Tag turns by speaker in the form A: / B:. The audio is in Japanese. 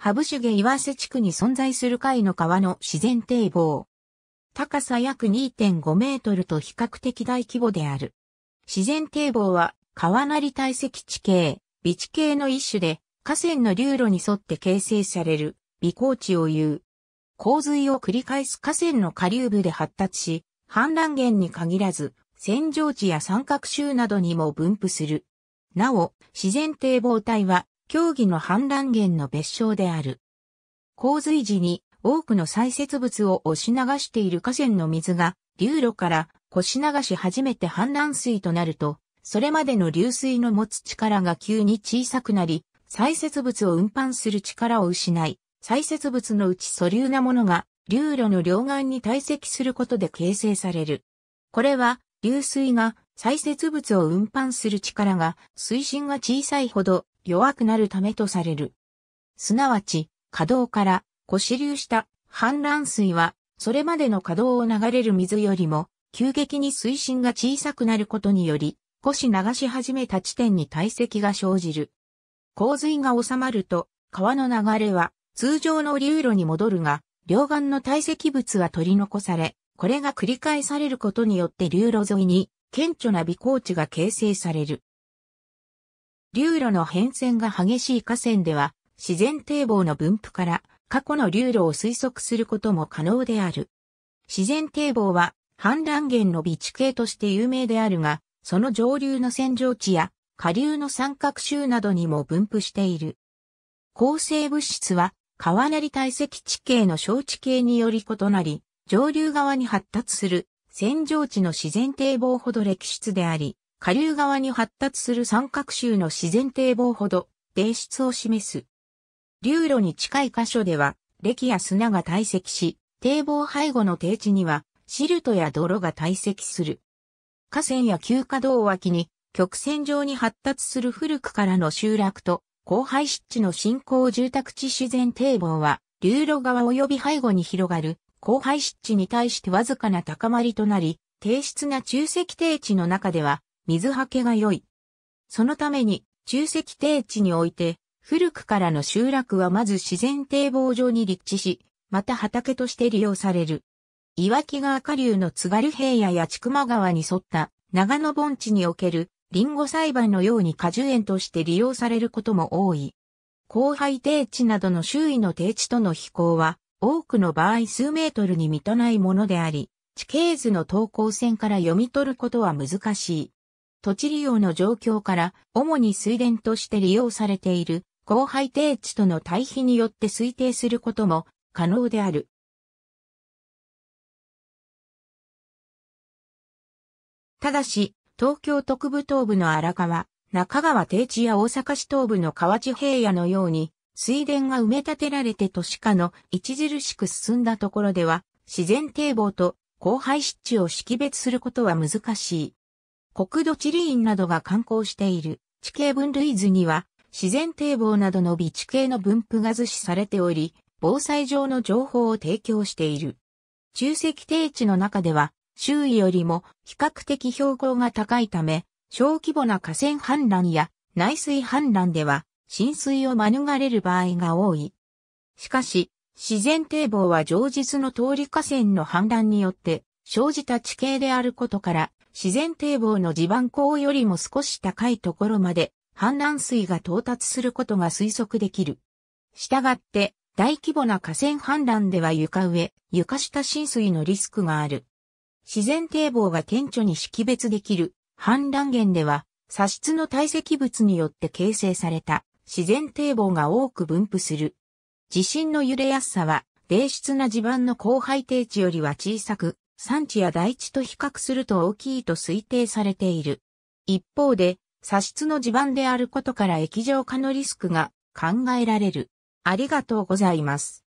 A: ハブシュゲ岩瀬地区に存在する海の川の自然堤防。高さ約2.5メートルと比較的大規模である。自然堤防は川なり堆積地形、微地形の一種で河川の流路に沿って形成される微高地を言う。洪水を繰り返す河川の下流部で発達し、氾濫源に限らず、扇状地や三角州などにも分布する。なお、自然堤防帯は競技の氾濫源の別称である。洪水時に多くの砕設物を押し流している河川の水が流路から腰流し初めて氾濫水となると、それまでの流水の持つ力が急に小さくなり、砕設物を運搬する力を失い、砕設物のうち素流なものが流路の両岸に堆積することで形成される。これは流水が砕設物を運搬する力が水深が小さいほど弱くなるためとされる。すなわち、稼働から腰流した氾濫水は、それまでの稼働を流れる水よりも、急激に水深が小さくなることにより、腰流し始めた地点に堆積が生じる。洪水が収まると、川の流れは通常の流路に戻るが、両岸の堆積物は取り残され、これが繰り返されることによって流路沿いに顕著な微光地が形成される。流路の変遷が激しい河川では、自然堤防の分布から過去の流路を推測することも可能である。自然堤防は氾濫源の備地形として有名であるが、その上流の扇状地や下流の三角州などにも分布している。構成物質は川なり堆積地形の小地形により異なり、上流側に発達する扇状地の自然堤防ほど歴史であり、下流側に発達する三角州の自然堤防ほど、泥質を示す。流路に近い箇所では、歴や砂が堆積し、堤防背後の低地には、シルトや泥が堆積する。河川や旧河道脇に、曲線上に発達する古くからの集落と、広廃湿地の新興住宅地自然堤防は、流路側及び背後に広がる、広廃湿地に対してわずかな高まりとなり、低質な中石低地の中では、水はけが良い。そのために、中石低地において、古くからの集落はまず自然堤防上に立地し、また畑として利用される。岩木川下流の津軽平野や千曲川に沿った長野盆地におけるリンゴ栽培のように果樹園として利用されることも多い。後廃低地などの周囲の低地との飛行は、多くの場合数メートルに満たないものであり、地形図の等高線から読み取ることは難しい。土地利用の状況から、主に水田として利用されている、荒廃低地との対比によって推定することも可能である。ただし、東京特部東部の荒川、中川低地や大阪市東部の河内平野のように、水田が埋め立てられて都市化の著しく進んだところでは、自然堤防と荒廃湿地を識別することは難しい。国土地理院などが刊行している地形分類図には、自然堤防などの備地形の分布が図示されており、防災上の情報を提供している。中石低地の中では、周囲よりも比較的標高が高いため、小規模な河川氾濫や内水氾濫では浸水を免れる場合が多い。しかし、自然堤防は常日の通り河川の氾濫によって生じた地形であることから、自然堤防の地盤高よりも少し高いところまで氾濫水が到達することが推測できる。したがって、大規模な河川氾濫では床上、床下浸水のリスクがある。自然堤防が顕著に識別できる氾濫源では、砂質の堆積物によって形成された自然堤防が多く分布する。地震の揺れやすさは、冷質な地盤の後廃低地よりは小さく、産地や大地と比較すると大きいと推定されている。一方で、砂質の地盤であることから液状化のリスクが考えられる。ありがとうございます。